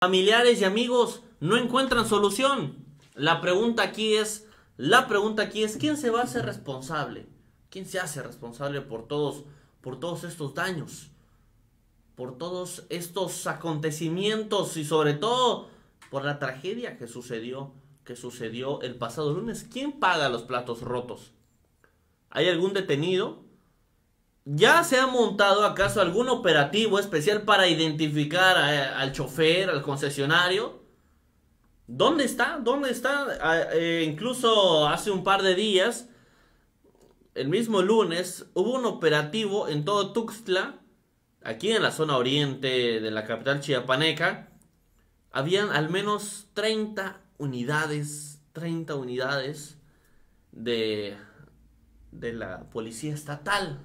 Familiares y amigos no encuentran solución. La pregunta aquí es, la pregunta aquí es, ¿quién se va a hacer responsable? ¿Quién se hace responsable por todos, por todos estos daños? Por todos estos acontecimientos y sobre todo por la tragedia que sucedió, que sucedió el pasado lunes. ¿Quién paga los platos rotos? ¿Hay algún detenido? ¿Ya se ha montado acaso algún operativo especial para identificar al chofer, al concesionario? ¿Dónde está? ¿Dónde está? Ah, eh, incluso hace un par de días, el mismo lunes, hubo un operativo en todo Tuxtla, aquí en la zona oriente de la capital chiapaneca. Habían al menos 30 unidades, 30 unidades de, de la policía estatal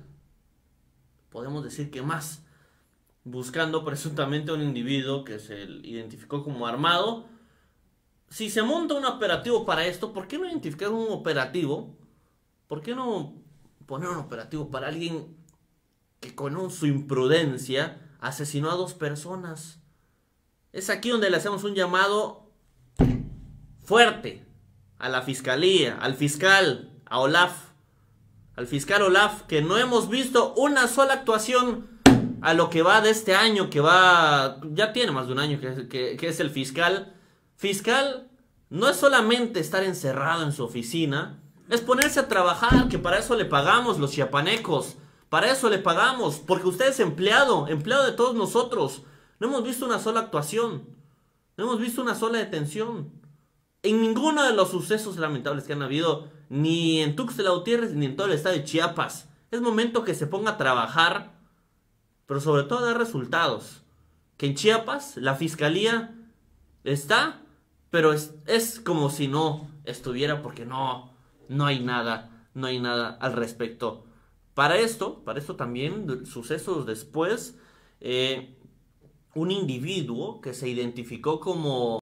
podemos decir que más, buscando presuntamente a un individuo que se identificó como armado. Si se monta un operativo para esto, ¿por qué no identificar un operativo? ¿Por qué no poner un operativo para alguien que con su imprudencia asesinó a dos personas? Es aquí donde le hacemos un llamado fuerte a la fiscalía, al fiscal, a Olaf, al fiscal Olaf que no hemos visto una sola actuación a lo que va de este año, que va, ya tiene más de un año que, es el fiscal. Fiscal no es solamente estar encerrado en su oficina, es ponerse a trabajar, que para eso le pagamos los chiapanecos, para eso le pagamos, porque usted es empleado, empleado de todos nosotros. No hemos visto una sola actuación, no hemos visto una sola detención en ninguno de los sucesos lamentables que han habido, ni en Tuxtla Gutiérrez, ni en todo el estado de Chiapas. Es momento que se ponga a trabajar, pero sobre todo a dar resultados. Que en Chiapas la fiscalía está, pero es, como si no estuviera, porque no, no hay nada, no hay nada al respecto. Para esto, para esto también, sucesos después, eh, un individuo que se identificó como